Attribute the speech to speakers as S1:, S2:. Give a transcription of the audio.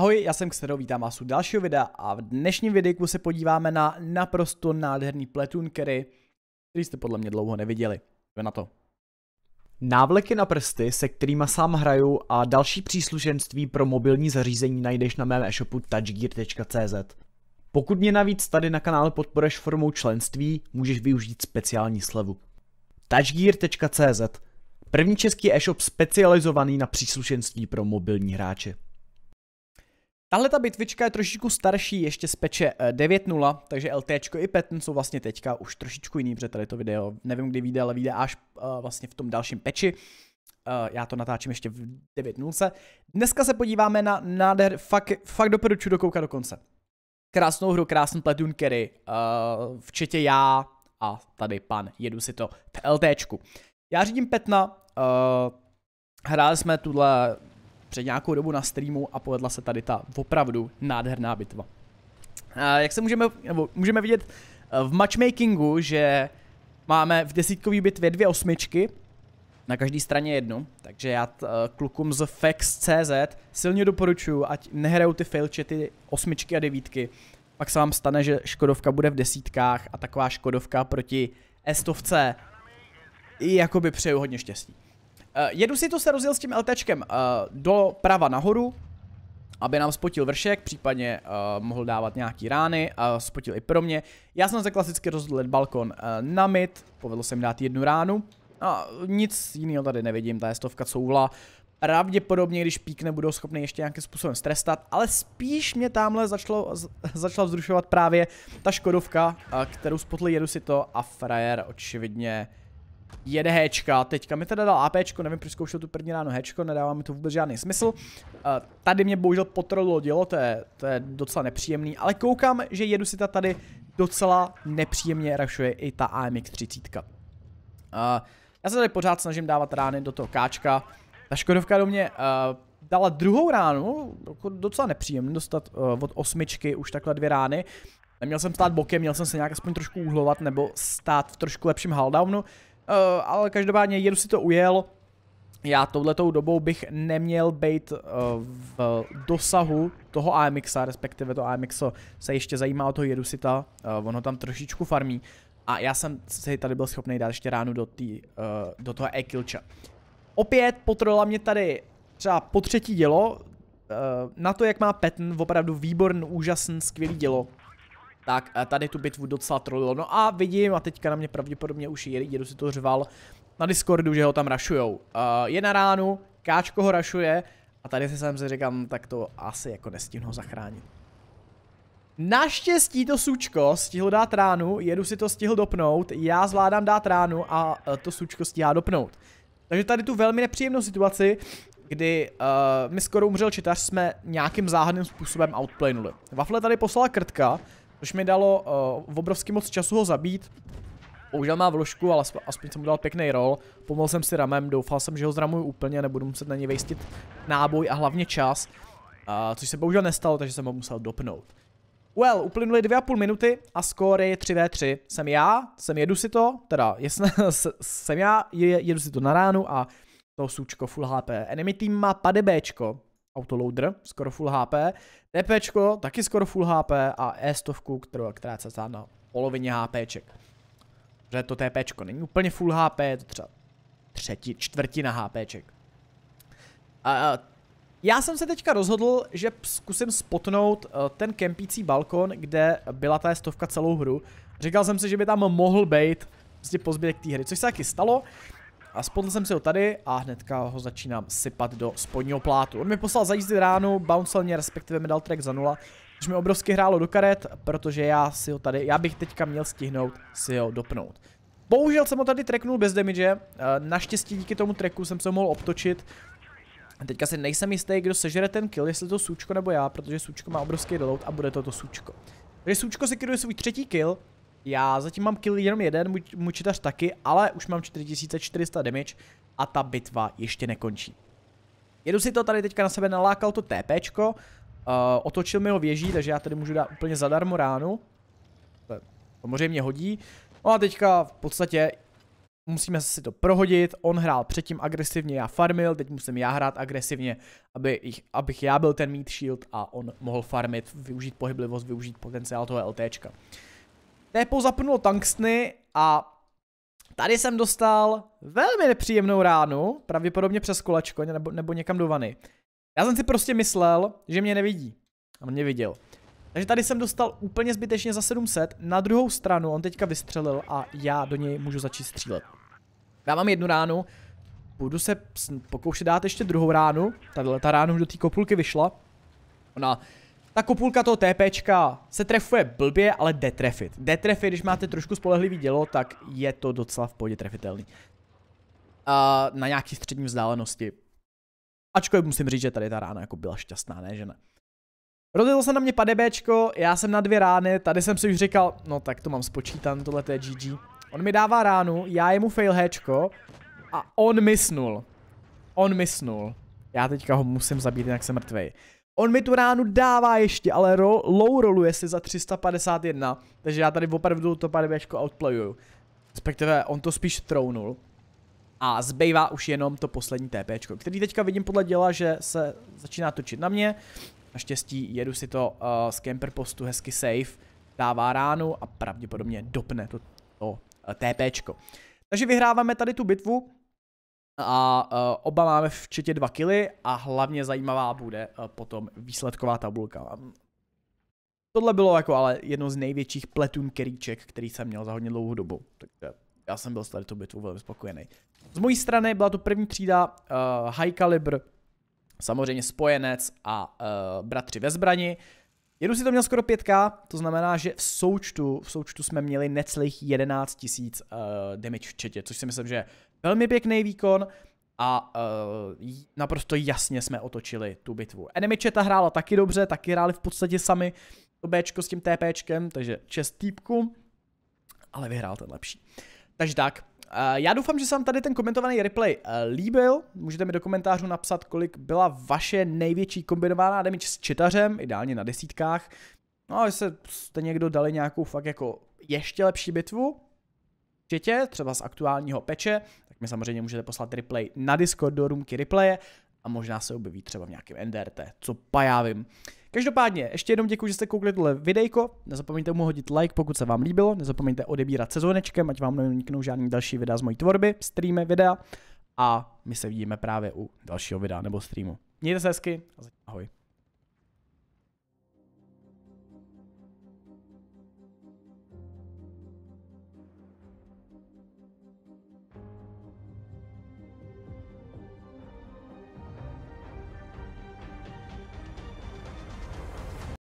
S1: Ahoj, já jsem Xero, vítám vás u dalšího videa a v dnešním videu se podíváme na naprosto nádherný pletun který, který jste podle mě dlouho neviděli. Jdeme na to. Návleky na prsty, se kterými sám hraju a další příslušenství pro mobilní zařízení najdeš na mém e-shopu touchgear.cz. Pokud mě navíc tady na kanále podporeš formou členství, můžeš využít speciální slevu. touchgear.cz První český e-shop specializovaný na příslušenství pro mobilní hráče. Tahle ta bitvička je trošičku starší, ještě z peče 9.0, takže LT i Petn jsou vlastně teďka už trošičku jiný, protože tady to video nevím, kdy vyjde, ale vyjde až uh, vlastně v tom dalším peči. Uh, já to natáčím ještě v 9.0. Dneska se podíváme na nádher, fakt, fakt doporučuji dokoukat do konce. Krásnou hru, krásný platoon carry, uh, včetně já a tady pan, jedu si to v LTčku. Já řídím Petna, uh, hráli jsme tuhle před nějakou dobu na streamu a povedla se tady ta opravdu nádherná bitva. A jak se můžeme, nebo můžeme vidět eh, v matchmakingu, že máme v desítkový bitvě dvě osmičky, na každé straně jednu, takže já t, eh, klukům z Fex.cz silně doporučuji, ať nehrajou ty ty osmičky a devítky, pak se vám stane, že Škodovka bude v desítkách a taková Škodovka proti Estovce i jakoby přeju hodně štěstí. Uh, jedu si to se rozjel s tím LTčkem uh, eh, doprava nahoru, aby nám spotil vršek, případně uh, mohl dávat nějaký rány a uh, spotil i pro mě. Já jsem se klasicky rozdělit balkon uh, na mid, povedlo se mi dát jednu ránu. A nic jiného tady nevidím, ta je stovka couvla. Pravděpodobně, když píkne, budou schopni ještě nějakým způsobem strestat, ale spíš mě tamhle začalo, začala vzrušovat právě ta Škodovka, kterou spotli jedu si to a frajer očividně jede Hčka. Teďka mi teda dal APčko, nevím, proč zkoušel tu první ráno Hčko, nedává mi to vůbec žádný smysl. Uh, tady mě bohužel potrolo dělo, to je, to je docela nepříjemný, ale koukám, že jedu si ta tady docela nepříjemně rašuje i ta AMX 30. Uh, já se tady pořád snažím dávat rány do toho káčka. Ta Škodovka do mě uh, dala druhou ránu, jako docela nepříjemný dostat od osmičky už takhle dvě rány. Neměl jsem stát bokem, měl jsem se nějak aspoň trošku uhlovat nebo stát v trošku lepším haldownu. Eh, ale každopádně jedu si to ujel. Já touhletou dobou bych neměl být eh, v dosahu toho AMX, respektive to AMX se ještě zajímá o toho Jedusita, eh, ono tam trošičku farmí a já jsem si tady byl schopný dát ještě ránu do, tý, do toho e-kilcha. Opět potrola mě tady třeba po třetí dělo, na to, jak má Petn opravdu výborný, úžasný, skvělý dělo tak eh, tady tu bitvu docela trolilo. No a vidím, a teďka na mě pravděpodobně už je jedu si to řval na Discordu, že ho tam rašujou. Uh, je na ránu, Káčko ho rašuje a tady si sám říkám, tak to asi jako nestihnu ho zachránit. Naštěstí to sučko stihl dát ránu, jedu si to stihl dopnout, já zvládám dát ránu a eh, to sučko stihá dopnout. Takže tady tu velmi nepříjemnou situaci, kdy uh, mi skoro umřel čitař, jsme nějakým záhadným způsobem outplaynuli. Wafle tady poslala krtka, což mi dalo uh, eh, obrovský moc času ho zabít. Bohužel má vložku, ale aspoň jsem mu dal pěkný roll. Pomohl jsem si ramem, doufal jsem, že ho zramuju úplně, nebudu muset na něj vejstit náboj a hlavně čas. Uh, což se bohužel nestalo, takže jsem ho musel dopnout. Well, uplynuly dvě a půl minuty a je 3v3. Jsem já, jsem jedu si to, teda jasné, jsem já, jedu si to na ránu a to sučko full HP. Enemy team má padebéčko, autoloader, skoro full HP, TPčko, taky skoro full HP a E100, kterou, která se stává na polovině HPček. Protože to TPčko není úplně full HP, je to třeba třetí, čtvrtina HPček. A, já jsem se teďka rozhodl, že zkusím spotnout eh, ten kempící balkon, kde byla ta e stovka celou hru. Říkal jsem si, že by tam mohl být prostě pozbytek té hry, což se taky stalo. A spodl jsem si ho tady a hnedka ho začínám sypat do spodního plátu. On mi poslal za jízdy ránu, bouncel mě, respektive mi dal track za nula, což mi obrovsky hrálo do karet, protože já si ho tady, já bych teďka měl stihnout si ho dopnout. Bohužel jsem ho tady treknul bez damage, eh, naštěstí díky tomu treku jsem se ho mohl obtočit, Teďka si nejsem jistý, kdo sežere ten kill, jestli to Sučko nebo já, protože Sučko má obrovský reload a bude to to Sučko. Takže Sučko si kiduje svůj třetí kill, já zatím mám kill jenom jeden, mučitař taky, ale už mám 4400 damage a ta bitva ještě nekončí. Jedu si to tady teďka na sebe nalákal to TPčko, uh, otočil mi ho věží, takže já tady můžu dát úplně zadarmo ránu. To samozřejmě hodí. No a teďka v podstatě musíme si to prohodit, on hrál předtím agresivně, já farmil, teď musím já hrát agresivně, aby jich, abych já byl ten meat shield a on mohl farmit, využít pohyblivost, využít potenciál toho LTčka. Tepo zapnulo tankstny a tady jsem dostal velmi nepříjemnou ránu, pravděpodobně přes kolečko nebo, nebo někam do vany. Já jsem si prostě myslel, že mě nevidí. A mě viděl. Takže tady jsem dostal úplně zbytečně za 700. Na druhou stranu on teďka vystřelil a já do něj můžu začít střílet. Já mám jednu ránu. Budu se pokoušet dát ještě druhou ránu. Tadyhle ta ránu už do té kopulky vyšla. Ona ta kopulka toho TPčka se trefuje blbě, ale jde trefit. Jde trefit, když máte trošku spolehlivý dělo, tak je to docela v pohodě trefitelný. A na nějaký střední vzdálenosti. Ačkoliv musím říct, že tady ta rána jako byla šťastná, ne že ne. Rozjelo se na mě padebéčko, já jsem na dvě rány, tady jsem si už říkal, no tak to mám spočítan, tohle to je GG. On mi dává ránu, já jemu fail Hčko a on misnul. On misnul. Já teďka ho musím zabít, jinak jsem mrtvej. On mi tu ránu dává ještě, ale ro low roluje si za 351, takže já tady opravdu to PDBčko outplayuju. Respektive on to spíš trounul. A zbývá už jenom to poslední TPčko, který teďka vidím podle děla, že se začíná točit na mě. Naštěstí jedu si to uh, z camper postu hezky safe, dává ránu a pravděpodobně dopne to, to uh, TPčko. Takže vyhráváme tady tu bitvu, a uh, oba máme včetně dva kily a hlavně zajímavá bude uh, potom výsledková tabulka. Tohle bylo jako ale jedno z největších pletun keríček, který jsem měl za hodně dlouhou dobu. Takže eh, já jsem byl s tady tu bitvou velmi spokojený. Z mojí strany byla to první třída uh, High Caliber, samozřejmě spojenec a uh, bratři ve zbrani. Jedu si to měl skoro 5k, to znamená, že v součtu, v součtu jsme měli necelých 11 000 uh, damage v četě, což si myslím, že Velmi pěkný výkon a uh, naprosto jasně jsme otočili tu bitvu. Enemy Cheta hrála taky dobře, taky hráli v podstatě sami to Bčko s tím TPčkem, takže čest týpku, ale vyhrál ten lepší. Takže tak, eh, já doufám, že se vám tady ten komentovaný replay eh, líbil. Můžete mi do komentářů napsat, kolik byla vaše největší kombinovaná damage s čitařem, ideálně na desítkách. No a jestli jste někdo dali nějakou fakt jako ještě lepší bitvu, četě, třeba z aktuálního peče, mi samozřejmě můžete poslat replay na Discord do roomky replaye a možná se objeví třeba v nějakém NDRT, co vím. Každopádně, ještě jednou děkuji, že jste koukli tohle videjko, nezapomeňte mu hodit like, pokud se vám líbilo, nezapomeňte odebírat sezónečkem, ať vám neuniknou žádný další videa z mojí tvorby, streamy, videa a my se vidíme právě u dalšího videa nebo streamu. Mějte se hezky a ahoj.